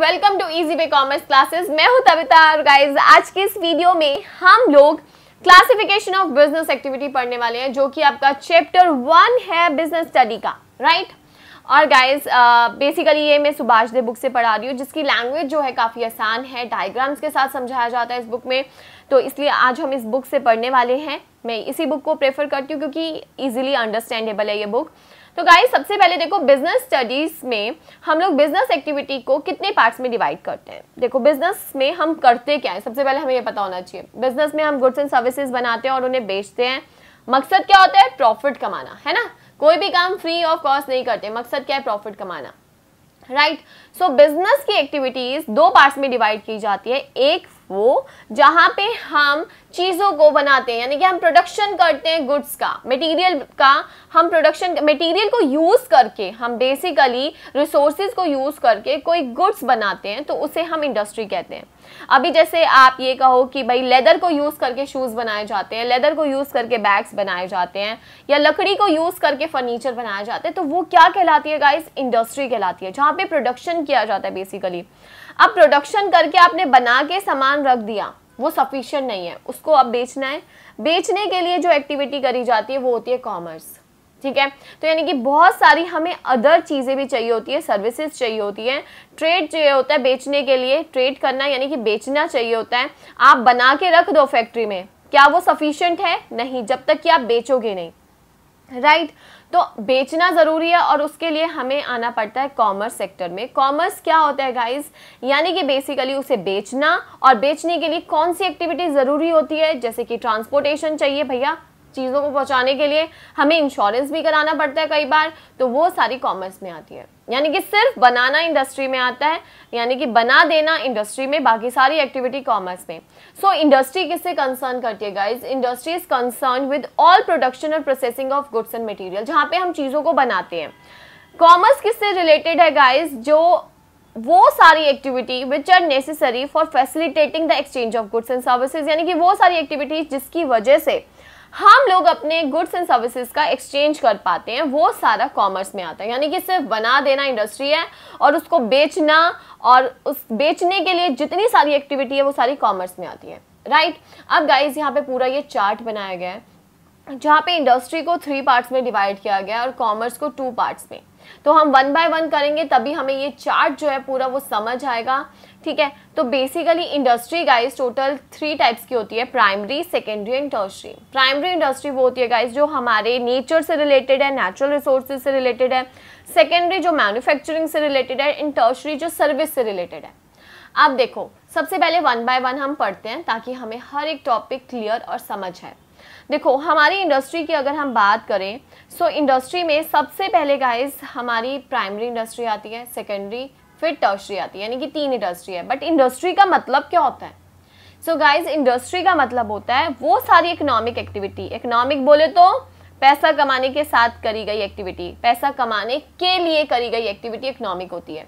Welcome to easy pay commerce classes मैं हूं तबिता और गाइस आज के इस वीडियो में हम लोग क्लासिफिकेशन ऑफ बिजनेस एक्टिविटी पढ़ने वाले हैं जो कि आपका चैप्टर वन है बिजनेस स्टडी का राइट और गाइस बेसिकली ये मैं सुभाष दे बुक से पढ़ा रही हूँ जिसकी लैंग्वेज जो है काफ़ी आसान है डायग्राम्स के साथ समझाया जाता है इस बुक में तो इसलिए आज हम इस बुक से पढ़ने वाले हैं मैं इसी बुक को प्रेफर करती हूँ क्योंकि ईजिली अंडरस्टैंडेबल है ये बुक तो गाइस सबसे पहले देखो बिजनेस स्टडीज में हम लोग बिजनेस एक्टिविटी को कितने पार्ट्स में डिवाइड करते हैं देखो बिजनेस में हम करते क्या है सबसे पहले हमें ये पता होना चाहिए बिजनेस में हम गुड्स एंड सर्विसेज बनाते हैं और उन्हें बेचते हैं मकसद क्या होता है प्रॉफिट कमाना है ना कोई भी काम फ्री ऑफ कॉस्ट नहीं करते मकसद क्या है प्रॉफिट कमाना राइट सो बिजनेस की एक्टिविटीज दो पार्ट्स में डिवाइड की जाती है एक वो जहाँ पे हम चीज़ों को बनाते हैं यानी कि हम प्रोडक्शन करते हैं गुड्स का मटेरियल का हम प्रोडक्शन मटेरियल को यूज़ करके हम बेसिकली रिसोर्सेज को यूज़ करके कोई गुड्स बनाते हैं तो उसे हम इंडस्ट्री कहते हैं अभी जैसे आप ये कहो कि भाई लेदर को यूज़ करके शूज़ बनाए जाते हैं लेदर को यूज़ करके बैग्स बनाए जाते हैं या लकड़ी को यूज़ करके फर्नीचर बनाए जाते हैं तो वो क्या कहलाती है गाइस इंडस्ट्री कहलाती है जहाँ पे प्रोडक्शन किया जाता है बेसिकली अब प्रोडक्शन करके आपने बना के सामान रख दिया वो सफिशियंट नहीं है उसको अब बेचना है बेचने के लिए जो एक्टिविटी करी जाती है वो होती है कॉमर्स ठीक है तो यानी कि बहुत सारी हमें अदर चीज़ें भी चाहिए होती है सर्विसेज चाहिए होती है ट्रेड चाहिए होता है बेचने के लिए ट्रेड करना यानी कि बेचना चाहिए होता है आप बना के रख दो फैक्ट्री में क्या वो सफिशियंट है नहीं जब तक कि आप बेचोगे नहीं राइट right. तो बेचना ज़रूरी है और उसके लिए हमें आना पड़ता है कॉमर्स सेक्टर में कॉमर्स क्या होता है गाइस यानी कि बेसिकली उसे बेचना और बेचने के लिए कौन सी एक्टिविटी ज़रूरी होती है जैसे कि ट्रांसपोर्टेशन चाहिए भैया चीज़ों को पहुंचाने के लिए हमें इंश्योरेंस भी कराना पड़ता है कई बार तो वो सारी कॉमर्स में आती है यानी कि सिर्फ बनाना इंडस्ट्री में आता है यानी कि बना देना इंडस्ट्री में बाकी सारी एक्टिविटी कॉमर्स में सो इंडस्ट्री किससे कंसर्न करती है guys industry is concern with all production और processing of goods and material जहाँ पे हम चीज़ों को बनाते हैं कॉमर्स किससे रिलेटेड है गाइज जो वो सारी activity which are necessary for facilitating the exchange of goods and services यानी कि वो सारी एक्टिविटीज जिसकी वजह से हम लोग अपने गुड्स एंड सर्विसेज का एक्सचेंज कर पाते हैं वो सारा कॉमर्स में आता है यानी कि सिर्फ बना देना इंडस्ट्री है और उसको बेचना और उस बेचने के लिए जितनी सारी एक्टिविटी है वो सारी कॉमर्स में आती है राइट अब गाइज यहाँ पे पूरा ये चार्ट बनाया गया है जहाँ पे इंडस्ट्री को थ्री पार्ट्स में डिवाइड किया गया और कॉमर्स को टू पार्ट्स में तो हम वन बाय वन करेंगे तभी हमें ये चार्ट जो है पूरा वो समझ आएगा ठीक है तो basically industry guys total three types की होती है primary secondary and tertiary primary industry वो होती है गाइस जो हमारे नेचर से रिलेटेड है नेचुरल रिसोर्सेज से रिलेटेड है सेकेंडरी जो मैन्युफैक्चरिंग से रिलेटेड है एंड टर्सरी जो सर्विस से रिलेटेड है आप देखो सबसे पहले वन बाय वन हम पढ़ते हैं ताकि हमें हर एक टॉपिक क्लियर और समझ आए देखो हमारी इंडस्ट्री की अगर हम बात करें सो so इंडस्ट्री में सबसे पहले गाइस हमारी प्राइमरी इंडस्ट्री आती है सेकेंडरी फिर टर्सरी आती है यानी कि तीन इंडस्ट्री है बट इंडस्ट्री का मतलब क्या होता है सो गाइज इंडस्ट्री का मतलब होता है वो सारी इकोनॉमिक एक्टिविटी इकोनॉमिक बोले तो पैसा कमाने के साथ करी गई एक्टिविटी पैसा कमाने के लिए करी गई एक्टिविटी इकोनॉमिक होती है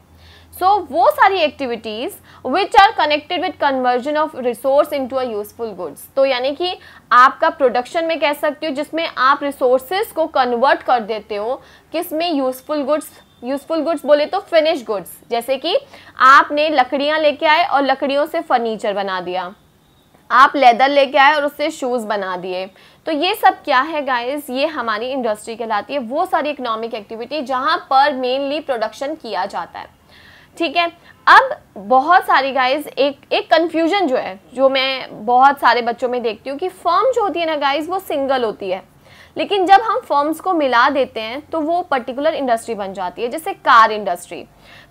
सो so, वो सारी activities which are connected with conversion of resource in a useful goods तो यानी कि आपका प्रोडक्शन में कह सकती हो जिसमें आप रिसोर्सेज को कन्वर्ट कर देते हो किस में यूजफुल गुड्स यूजफुल गुड्स बोले तो फिनिश गुड्स जैसे कि आपने लकड़ियाँ लेके आए और लकड़ियों से फर्नीचर बना दिया आप लेदर लेके आए और उससे शूज़ बना दिए तो ये सब क्या है गाइस ये हमारी इंडस्ट्री कहलाती है वो सारी इकोनॉमिक एक्टिविटी जहाँ पर मेनली प्रोडक्शन किया जाता है ठीक है अब बहुत सारी गाइस एक एक कन्फ्यूजन जो है जो मैं बहुत सारे बच्चों में देखती हूँ कि फर्म जो होती है ना गाइस वो सिंगल होती है लेकिन जब हम फर्म्स को मिला देते हैं तो वो पर्टिकुलर इंडस्ट्री बन जाती है जैसे कार इंडस्ट्री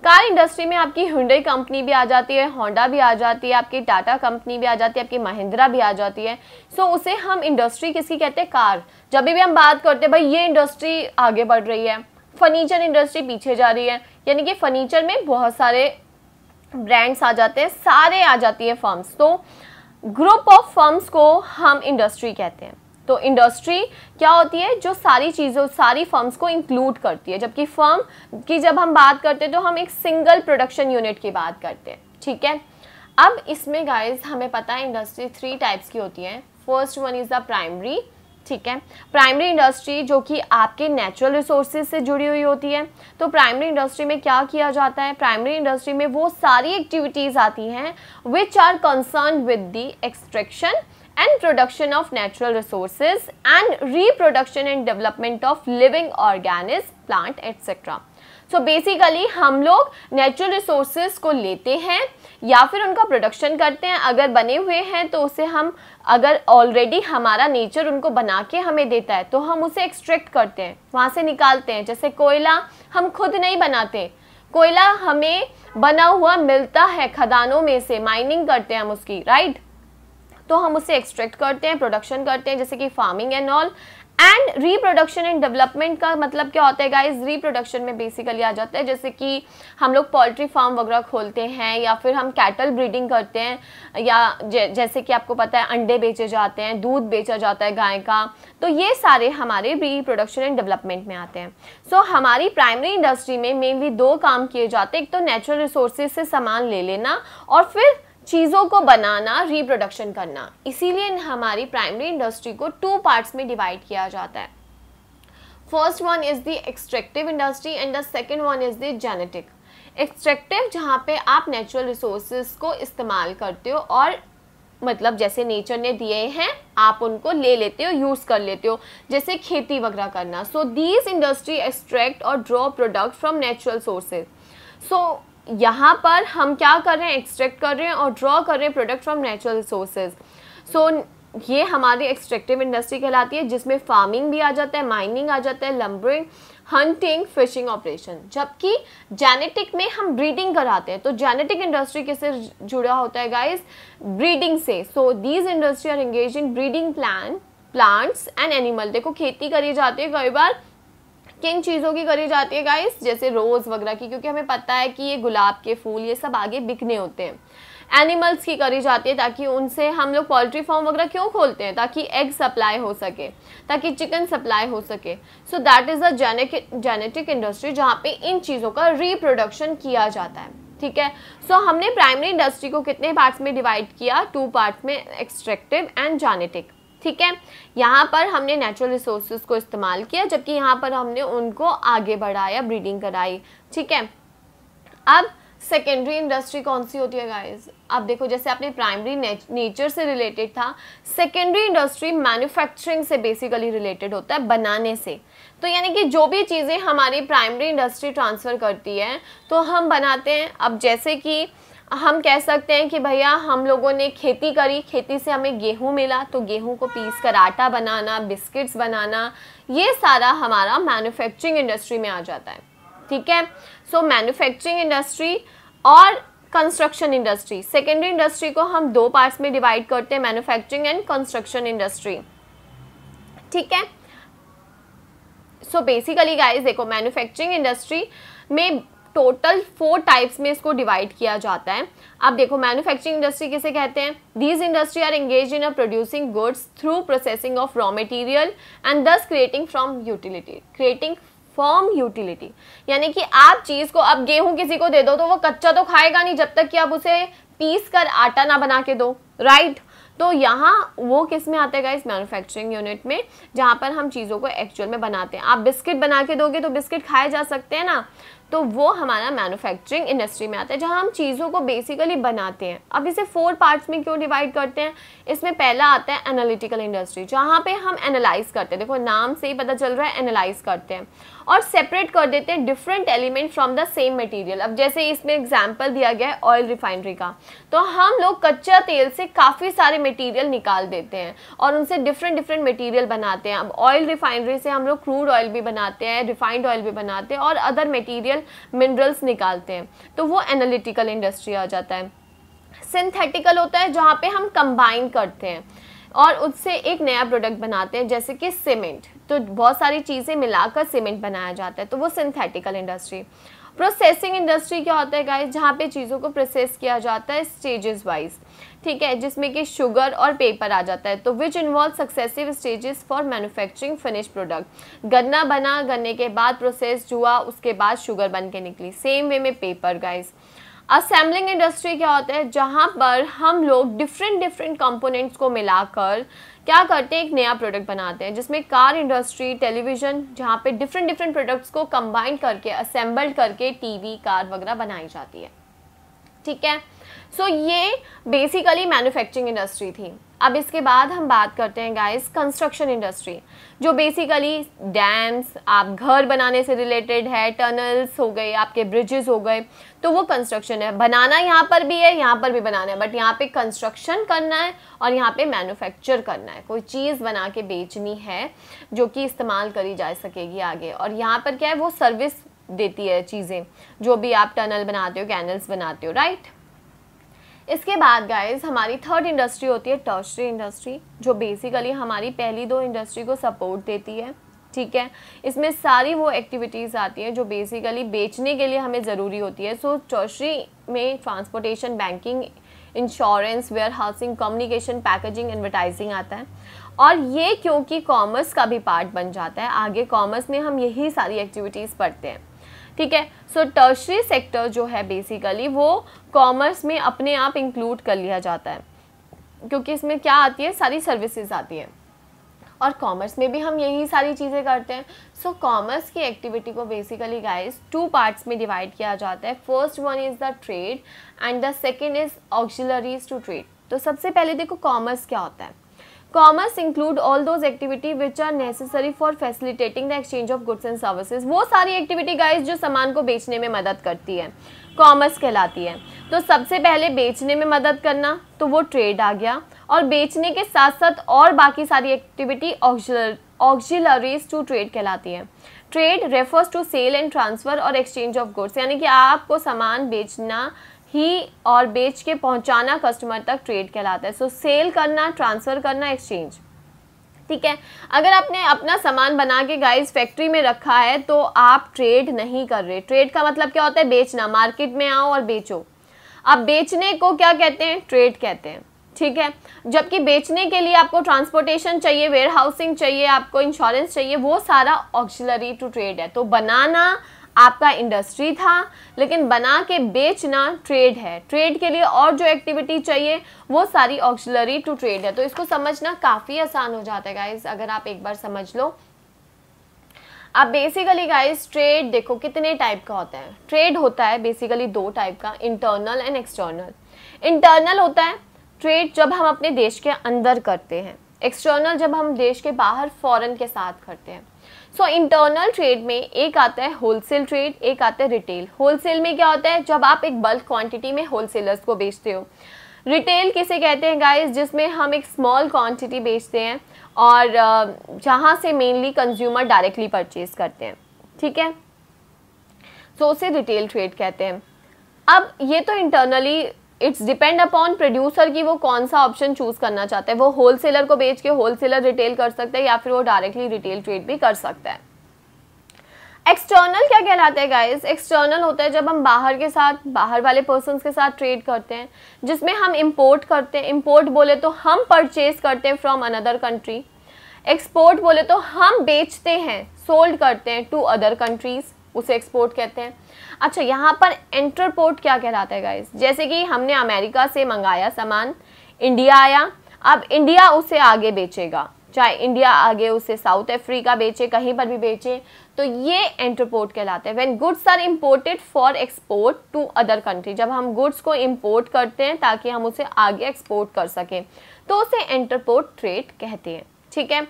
कार इंडस्ट्री में आपकी हुंडई कंपनी भी आ जाती है होंडा भी आ जाती है आपकी टाटा कंपनी भी आ जाती है आपकी महिंद्रा भी आ जाती है सो so, उसे हम इंडस्ट्री किसकी कहते हैं कार जब भी हम बात करते हैं भाई ये इंडस्ट्री आगे बढ़ रही है फर्नीचर इंडस्ट्री पीछे जा रही है यानी कि फर्नीचर में बहुत सारे ब्रांड्स आ जाते हैं सारे आ जाती है फर्म्स तो ग्रुप ऑफ फर्म्स को हम इंडस्ट्री कहते हैं तो इंडस्ट्री क्या होती है जो सारी चीज़ों सारी फर्म्स को इंक्लूड करती है जबकि फर्म की जब हम बात करते हैं तो हम एक सिंगल प्रोडक्शन यूनिट की बात करते हैं ठीक है अब इसमें गाइस हमें पता है इंडस्ट्री थ्री टाइप्स की होती है first one is the primary ठीक है प्राइमरी इंडस्ट्री जो कि आपके नेचुरल रिसोर्सेज से जुड़ी हुई होती है तो प्राइमरी इंडस्ट्री में क्या किया जाता है प्राइमरी इंडस्ट्री में वो सारी एक्टिविटीज़ आती हैं which are concern with the extraction and production of natural resources and reproduction and development of living organisms plant etcetera so so basically हम लोग नेचुरल रिसोर्सेज को लेते हैं या फिर उनका प्रोडक्शन करते हैं अगर बने हुए हैं तो उसे हम अगर ऑलरेडी हमारा नेचर उनको बना के हमें देता है तो हम उसे एक्सट्रैक्ट करते हैं वहाँ से निकालते हैं जैसे कोयला हम खुद नहीं बनाते कोयला हमें बना हुआ मिलता है खदानों में से माइनिंग करते हैं हम उसकी राइट right? तो हम उसे एक्सट्रैक्ट करते हैं प्रोडक्शन करते हैं जैसे कि farming and all and reproduction and development का मतलब क्या होता है गाइज रिप्रोडक्शन में बेसिकली आ जाता है जैसे कि हम लोग पोल्ट्री फार्म वगैरह खोलते हैं या फिर हम कैटल ब्रीडिंग करते हैं या जैसे कि आपको पता है अंडे बेचे जाते हैं दूध बेचा जाता है गाय का तो ये सारे हमारे रिप्रोडक्शन एंड डेवलपमेंट में आते हैं सो so, हमारी प्राइमरी इंडस्ट्री में मेनली दो काम किए जाते हैं एक तो नेचुरल रिसोर्सेज से सामान ले लेना और फिर चीज़ों को बनाना रिप्रोडक्शन करना इसीलिए हमारी प्राइमरी इंडस्ट्री को टू पार्ट्स में डिवाइड किया जाता है first one is the extractive industry and the second one is the genetic extractive जहाँ पे आप नेचुरल रिसोर्स को इस्तेमाल करते हो और मतलब जैसे नेचर ने दिए हैं आप उनको ले लेते हो यूज़ कर लेते हो जैसे खेती वगैरह करना सो दीज इंडस्ट्री एक्सट्रैक्ट और draw product from natural sources so यहाँ पर हम क्या कर रहे हैं एक्सट्रैक्ट कर रहे हैं और ड्रॉ कर रहे हैं product from natural resources so ये हमारी एक्सट्रैक्टिव इंडस्ट्री कहलाती है जिसमें फार्मिंग भी आ जाता है माइनिंग आ जाता है लम्बरिंग हंटिंग फिशिंग ऑपरेशन जबकि जेनेटिक में हम ब्रीडिंग कराते हैं तो जेनेटिक इंडस्ट्री किससे जुड़ा होता है गाइस ब्रीडिंग से so these industry are engage in breeding plan plants and animal देखो खेती करी जाती है कई बार किन चीज़ों की करी जाती है गाइस जैसे रोज़ वगैरह की क्योंकि हमें पता है कि ये गुलाब के फूल ये सब आगे बिकने होते हैं एनिमल्स की करी जाती है ताकि उनसे हम लोग पोल्ट्री फार्म वगैरह क्यों खोलते हैं ताकि एग सप्लाई हो सके ताकि चिकन सप्लाई हो सके so that is a genetic industry जहाँ पे इन चीज़ों का रिप्रोडक्शन किया जाता है ठीक है सो so, हमने प्राइमरी इंडस्ट्री को कितने पार्ट्स में डिवाइड किया टू पार्ट्स में एक्सट्रैक्टिव एंड जेनेटिक ठीक है यहाँ पर हमने नेचुरल रिसोर्सेज को इस्तेमाल किया जबकि यहाँ पर हमने उनको आगे बढ़ाया ब्रीडिंग कराई ठीक है अब सेकेंडरी इंडस्ट्री कौन सी होती है गाइस अब देखो जैसे आपने प्राइमरी नेचर से रिलेटेड था सेकेंडरी इंडस्ट्री मैन्युफैक्चरिंग से बेसिकली रिलेटेड होता है बनाने से तो यानी कि जो भी चीज़ें हमारी प्राइमरी इंडस्ट्री ट्रांसफ़र करती है तो हम बनाते हैं अब जैसे कि हम कह सकते हैं कि भैया हम लोगों ने खेती करी खेती से हमें गेहूं मिला तो गेहूं को पीस कर आटा बनाना बिस्किट्स बनाना ये सारा हमारा मैन्युफैक्चरिंग इंडस्ट्री में आ जाता है ठीक है सो मैन्युफैक्चरिंग इंडस्ट्री और कंस्ट्रक्शन इंडस्ट्री सेकेंडरी इंडस्ट्री को हम दो पार्ट्स में डिवाइड करते हैं मैन्युफैक्चरिंग एंड कंस्ट्रक्शन इंडस्ट्री ठीक है सो बेसिकली गाइस देखो मैन्युफैक्चरिंग इंडस्ट्री में टोटल फोर टाइप्स में इसको डिवाइड किया जाता है अब देखो मैन्युफैक्चरिंग इंडस्ट्री किसे कहते हैं these industry are engage in a producing goods through processing of raw material and thus creating from utility creating form utility यानी कि आप चीज़ को अब गेहूं किसी को दे दो तो वो कच्चा तो खाएगा नहीं जब तक कि आप उसे पीस कर आटा ना बना के दो राइट तो यहाँ वो किस में आते है इस मैन्युफैक्चरिंग यूनिट में जहाँ पर हम चीज़ों को एक्चुअल में बनाते हैं आप बिस्किट बना के दोगे तो बिस्किट खाए जा सकते हैं ना तो वो हमारा मैन्युफैक्चरिंग इंडस्ट्री में आता है जहाँ हम चीज़ों को बेसिकली बनाते हैं अब इसे फोर पार्ट्स में क्यों डिवाइड करते हैं इसमें पहला आता है एनालिटिकल इंडस्ट्री जहाँ पे हम एनालाइज करते हैं देखो नाम से ही पता चल रहा है एनालाइज करते हैं और सेपरेट कर देते हैं different element from the same material अब जैसे इसमें एग्जाम्पल दिया गया है ऑयल रिफाइनरी का तो हम लोग कच्चा तेल से काफ़ी सारे मटीरियल निकाल देते हैं और उनसे डिफरेंट डिफरेंट मटीरियल बनाते हैं अब ऑयल रिफाइनरी से हम लोग क्रूड ऑयल भी बनाते हैं रिफाइंड ऑयल भी बनाते हैं और अदर मटीरियल आर्टिफिशियल मिनरल्स निकालते हैं तो वो एनालिटिकल इंडस्ट्री आ जाता है सिंथेटिकल होता है जहाँ पे हम कंबाइन करते हैं और उससे एक नया प्रोडक्ट बनाते हैं जैसे कि सीमेंट तो बहुत सारी चीज़ें मिलाकर सीमेंट बनाया जाता है तो वो सिंथेटिकल इंडस्ट्री प्रोसेसिंग इंडस्ट्री क्या होता है गाइस जहाँ पे चीज़ों को प्रोसेस किया जाता है स्टेजेस वाइज ठीक है जिसमें कि शुगर और पेपर आ जाता है तो which involve successive stages for manufacturing finish product गन्ना बना गन्ने के बाद प्रोसेस हुआ उसके बाद शुगर बन के निकली सेम वे में पेपर गाइज असेंबलिंग इंडस्ट्री क्या होता है जहाँ पर हम लोग डिफरेंट डिफरेंट कंपोनेंट्स को मिलाकर क्या करते हैं एक नया प्रोडक्ट बनाते हैं जिसमें कार इंडस्ट्री टेलीविज़न जहाँ पे डिफरेंट डिफरेंट प्रोडक्ट्स को कंबाइन करके असेंबल्ड करके टीवी कार वगैरह बनाई जाती है ठीक है सो so, ये बेसिकली मैन्युफैक्चरिंग इंडस्ट्री थी अब इसके बाद हम बात करते हैं गाइस कंस्ट्रक्शन इंडस्ट्री जो बेसिकली डैम्स आप घर बनाने से रिलेटेड है टनल्स हो गए आपके ब्रिजेस हो गए तो वो कंस्ट्रक्शन है बनाना यहाँ पर भी है यहाँ पर भी बनाना है बट यहाँ पे कंस्ट्रक्शन करना है और यहाँ पे मैन्युफैक्चर करना है कोई चीज़ बना के बेचनी है जो कि इस्तेमाल करी जा सकेगी आगे और यहाँ पर क्या है वो सर्विस देती है चीज़ें जो भी आप टनल बनाते हो कैनल्स बनाते हो राइट इसके बाद गाइज हमारी थर्ड इंडस्ट्री होती है टर्सरी इंडस्ट्री जो बेसिकली हमारी पहली दो इंडस्ट्री को सपोर्ट देती है ठीक है इसमें सारी वो एक्टिविटीज़ आती हैं जो बेसिकली बेचने के लिए हमें ज़रूरी होती है सो so, चौशरी में transportation banking insurance warehousing communication packaging advertising आता है और ये क्योंकि कॉमर्स का भी पार्ट बन जाता है आगे कॉमर्स में हम यही सारी एक्टिविटीज़ पढ़ते हैं ठीक है सो टर्शरी सेक्टर जो है बेसिकली वो कॉमर्स में अपने आप इंक्लूड कर लिया जाता है क्योंकि इसमें क्या आती है सारी सर्विसेज आती हैं और कॉमर्स में भी हम यही सारी चीज़ें करते हैं सो so, कॉमर्स की एक्टिविटी को बेसिकली गाइस टू पार्ट्स में डिवाइड किया जाता है first one is the trade and the second is auxiliaries to trade तो सबसे पहले देखो कॉमर्स क्या होता है commerce include all those activity which are necessary for facilitating the exchange of goods and services वो सारी एक्टिविटी गाइस जो सामान को बेचने में मदद करती है कॉमर्स कहलाती है तो सबसे पहले बेचने में मदद करना तो वो ट्रेड आ गया और बेचने के साथ साथ और बाकी सारी एक्टिविटी ऑक्जिलरीज टू ट्रेड कहलाती है trade refers to sale and transfer और एक्सचेंज ऑफ गुड्स यानी कि आपको सामान बेचना ही और बेच के पहुंचाना कस्टमर तक ट्रेड कहलाता है सो so, सेल करना ट्रांसफ़र करना एक्सचेंज ठीक है अगर आपने अपना सामान बना के गाइस फैक्ट्री में रखा है तो आप ट्रेड नहीं कर रहे ट्रेड का मतलब क्या होता है बेचना मार्केट में आओ और बेचो अब बेचने को क्या कहते हैं ट्रेड कहते हैं ठीक है जबकि बेचने के लिए आपको ट्रांसपोर्टेशन चाहिए वेयर हाउसिंग चाहिए आपको इंश्योरेंस चाहिए वो सारा ऑक्सिलरी टू ट्रेड है तो बनाना आपका इंडस्ट्री था लेकिन बना के बेचना ट्रेड है ट्रेड के लिए और जो एक्टिविटी चाहिए वो सारी ऑक्सिलरी टू ट्रेड है तो इसको समझना काफ़ी आसान हो जाता है गाइज अगर आप एक बार समझ लो अब बेसिकली गाइज ट्रेड देखो कितने टाइप का होता है ट्रेड होता है बेसिकली दो टाइप का इंटरनल एंड एक्सटर्नल इंटरनल होता है ट्रेड जब हम अपने देश के अंदर करते हैं एक्सटर्नल जब हम देश के बाहर फॉरेन के साथ करते हैं सो इंटरनल ट्रेड में एक आता है होलसेल ट्रेड एक आता है रिटेल होलसेल में क्या होता है जब आप एक बल्क क्वांटिटी में होलसेलर्स को बेचते हो रिटेल किसे कहते हैं गाइस जिसमें हम एक स्मॉल क्वांटिटी बेचते हैं और जहाँ से मेनली कंज्यूमर डायरेक्टली परचेज करते हैं ठीक है सो so, उसे रिटेल ट्रेड कहते हैं अब ये तो internally it's depend upon producer की वो कौन सा ऑप्शन चूज करना चाहता है वो होलसेलर को बेच के होलसेलर रिटेल कर सकते हैं या फिर वो डायरेक्टली रिटेल ट्रेड भी कर सकता है एक्सटर्नल क्या कहलाते हैं गाइस एक्सटर्नल होता है जब हम बाहर के साथ बाहर वाले पर्सन के साथ ट्रेड करते हैं जिसमें हम इम्पोर्ट करते हैं इम्पोर्ट बोले तो हम परचेज करते हैं फ्रॉम अनदर कंट्री एक्सपोर्ट बोले तो हम बेचते हैं सोल्ड करते हैं टू अदर कंट्रीज़ उसे एक्सपोर्ट कहते हैं अच्छा यहाँ पर इंटरपोर्ट क्या कहलाता है गाइस जैसे कि हमने अमेरिका से मंगाया सामान इंडिया आया अब इंडिया उसे आगे बेचेगा चाहे इंडिया आगे उसे साउथ अफ्रीका बेचे कहीं पर भी बेचे तो ये इंटरपोर्ट कहलाते हैं when goods are imported for export to other country जब हम गुड्स को इम्पोर्ट करते हैं ताकि हम उसे आगे एक्सपोर्ट कर सकें तो उसे इंटरपोर्ट ट्रेड कहते हैं ठीक है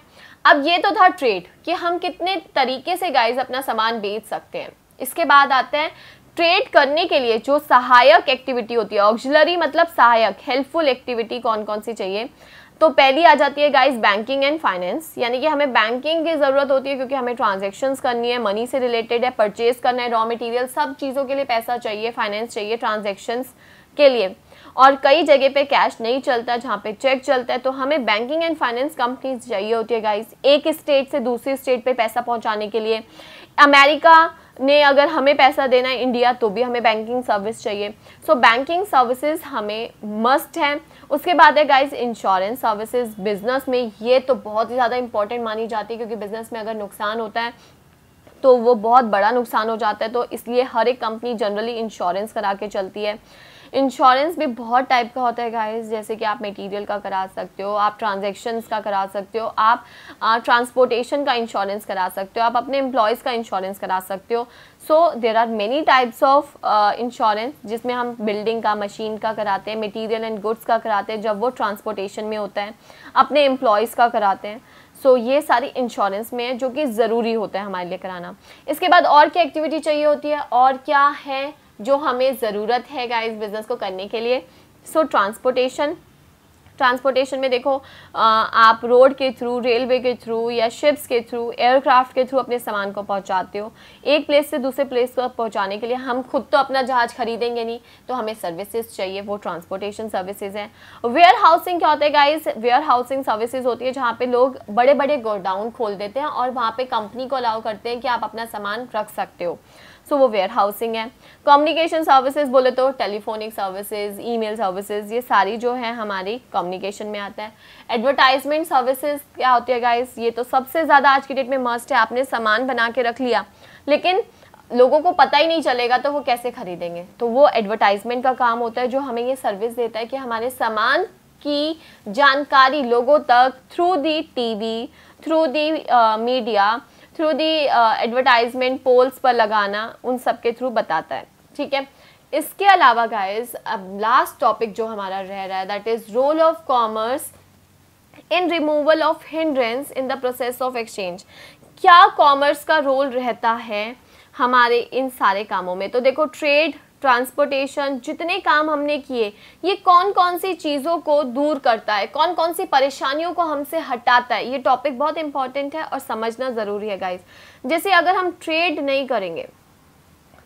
अब ये तो था ट्रेड कि हम कितने तरीके से गाइज अपना सामान बेच सकते हैं इसके बाद आते हैं ट्रेड करने के लिए जो सहायक एक्टिविटी होती है ऑक्जिलरी मतलब सहायक हेल्पफुल एक्टिविटी कौन कौन सी चाहिए तो पहली आ जाती है गाइस बैंकिंग एंड फाइनेंस यानी कि हमें बैंकिंग की ज़रूरत होती है क्योंकि हमें ट्रांजैक्शंस करनी है मनी से रिलेटेड है परचेज करना है रॉ मटेरियल सब चीज़ों के लिए पैसा चाहिए फाइनेंस चाहिए ट्रांजैक्शंस के लिए और कई जगह पे कैश नहीं चलता जहाँ पे चेक चलता है तो हमें बैंकिंग एंड फाइनेंस कंपनीज चाहिए होती है गाइस एक स्टेट से दूसरे स्टेट पे पैसा पहुँचाने के लिए अमेरिका ने अगर हमें पैसा देना है इंडिया तो भी हमें बैंकिंग सर्विस चाहिए सो बैंकिंग सर्विसेज हमें मस्ट है उसके बाद है गाइस इंश्योरेंस सर्विसेज बिजनेस में ये तो बहुत ही ज़्यादा इंपॉर्टेंट मानी जाती है क्योंकि बिजनेस में अगर नुकसान होता है तो वो बहुत बड़ा नुकसान हो जाता है तो इसलिए हर एक कंपनी जनरली इंश्योरेंस करा के चलती है इंश्योरेंस भी बहुत टाइप का होता है गाइस जैसे कि आप मटेरियल का करा सकते हो आप ट्रांजैक्शंस का करा सकते हो आप ट्रांसपोर्टेशन का इंश्योरेंस करा सकते हो आप अपने एम्प्लॉयज़ का इंश्योरेंस करा सकते हो so there are many types of insurance जिसमें हम बिल्डिंग का मशीन का कराते हैं मटीरियल एंड गुड्स का कराते हैं जब वो ट्रांसपोर्टेशन में होता है अपने एम्प्लॉयज़ का कराते हैं सो so, ये सारी इंश्योरेंस में है जो कि ज़रूरी होता है हमारे लिए कराना इसके बाद और क्या एक्टिविटी चाहिए होती है और क्या है जो हमें ज़रूरत है गाइस बिज़नेस को करने के लिए सो ट्रांसपोर्टेशन ट्रांसपोर्टेशन में देखो आप रोड के थ्रू रेलवे के थ्रू या शिप्स के थ्रू एयरक्राफ्ट के थ्रू अपने सामान को पहुंचाते हो एक प्लेस से दूसरे प्लेस पर पहुंचाने के लिए हम खुद तो अपना जहाज़ खरीदेंगे नहीं तो हमें सर्विसेज चाहिए वो ट्रांसपोर्टेशन सर्विसेज हैं वेयर हाउसिंग क्या होता है गाइज वेयर हाउसिंग सर्विसेज होती है जहाँ पर लोग बड़े बड़े गोडाउन खोल देते हैं और वहाँ पर कंपनी को अलाउ करते हैं कि आप अपना सामान रख सकते हो सो so, वो वेयर हाउसिंग है कम्युनिकेशन सर्विसेज बोले तो टेलीफोनिक सर्विसेज ईमेल सर्विसेज ये सारी जो है हमारी कम कम्युनिकेशन में आता है एडवर्टाइजमेंट सर्विसेज क्या होती है गाइस ये तो सबसे ज़्यादा आज की डेट में मस्ट है आपने सामान बना के रख लिया लेकिन लोगों को पता ही नहीं चलेगा तो वो कैसे खरीदेंगे तो वो एडवर्टाइजमेंट का काम होता है जो हमें ये सर्विस देता है कि हमारे सामान की जानकारी लोगों तक थ्रू दी टीवी थ्रू दी मीडिया थ्रू दी एडवर्टाइजमेंट पोल्स पर लगाना उन सब के थ्रू बताता है ठीक है इसके अलावा गाइज अब लास्ट टॉपिक जो हमारा रह रहा है that is role of commerce in removal of hindrance in the process of exchange क्या कॉमर्स का रोल रहता है हमारे इन सारे कामों में तो देखो ट्रेड ट्रांसपोर्टेशन जितने काम हमने किए ये कौन कौन सी चीज़ों को दूर करता है कौन कौन सी परेशानियों को हमसे हटाता है ये टॉपिक बहुत इंपॉर्टेंट है और समझना ज़रूरी है गाइज जैसे अगर हम ट्रेड नहीं करेंगे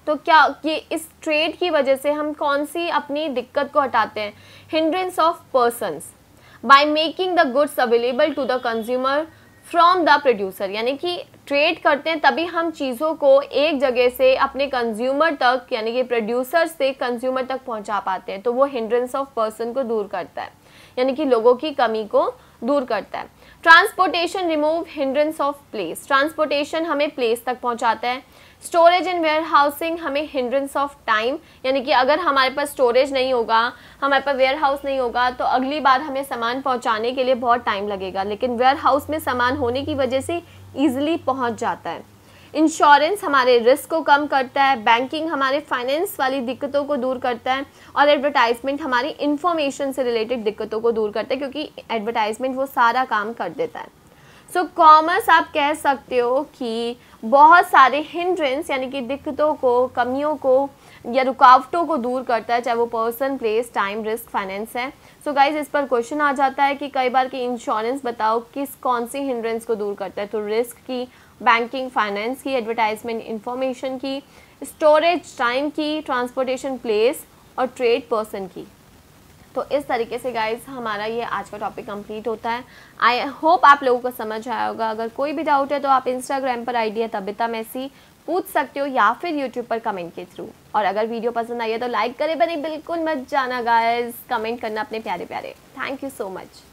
तो क्या कि इस ट्रेड की वजह से हम कौन सी अपनी दिक्कत को हटाते हैं hindrance of persons by making the goods available to the consumer from the producer यानी कि ट्रेड करते हैं तभी हम चीज़ों को एक जगह से अपने कंज्यूमर तक यानी कि प्रोड्यूसर से कंज्यूमर तक पहुंचा पाते हैं तो वो हिंड्रेंस ऑफ पर्सन को दूर करता है यानी कि लोगों की कमी को दूर करता है transportation remove hindrance of place transportation हमें प्लेस तक पहुंचाता है स्टोरेज एंड वेयर हाउसिंग हमें हिंड्रेंस ऑफ टाइम यानी कि अगर हमारे पास स्टोरेज नहीं होगा हमारे पास वेयर हाउस नहीं होगा तो अगली बार हमें सामान पहुंचाने के लिए बहुत टाइम लगेगा लेकिन वेयर हाउस में सामान होने की वजह से ईजिली पहुंच जाता है इंश्योरेंस हमारे रिस्क को कम करता है बैंकिंग हमारे फाइनेंस वाली दिक्कतों को दूर करता है और एडवर्टाइजमेंट हमारी इन्फॉर्मेशन से रिलेटेड दिक्कतों को दूर करता है क्योंकि एडवर्टाइजमेंट वो सारा काम कर देता है सो so, कॉमर्स आप कह सकते हो कि बहुत सारे हिंड्रेंस यानी कि दिक्कतों को कमियों को या रुकावटों को दूर करता है चाहे वो person place time risk finance है सो so गाइज इस पर क्वेश्चन आ जाता है कि कई बार की इंश्योरेंस बताओ किस कौन सी हिंड्रेंस को दूर करता है तो रिस्क की बैंकिंग फाइनेंस की एडवर्टाइजमेंट इंफॉर्मेशन की स्टोरेज टाइम की ट्रांसपोर्टेशन प्लेस और ट्रेड पर्सन की तो इस तरीके से गाइज हमारा ये आज का टॉपिक कंप्लीट होता है आई होप आप लोगों को समझ आया होगा अगर कोई भी डाउट है तो आप इंस्टाग्राम पर आइडिया तबिता मैसी पूछ सकते हो या फिर यूट्यूब पर कमेंट के थ्रू और अगर वीडियो पसंद आई है तो लाइक करें बने बिल्कुल मत जाना गाइज कमेंट करना अपने प्यारे प्यारे थैंक यू सो मच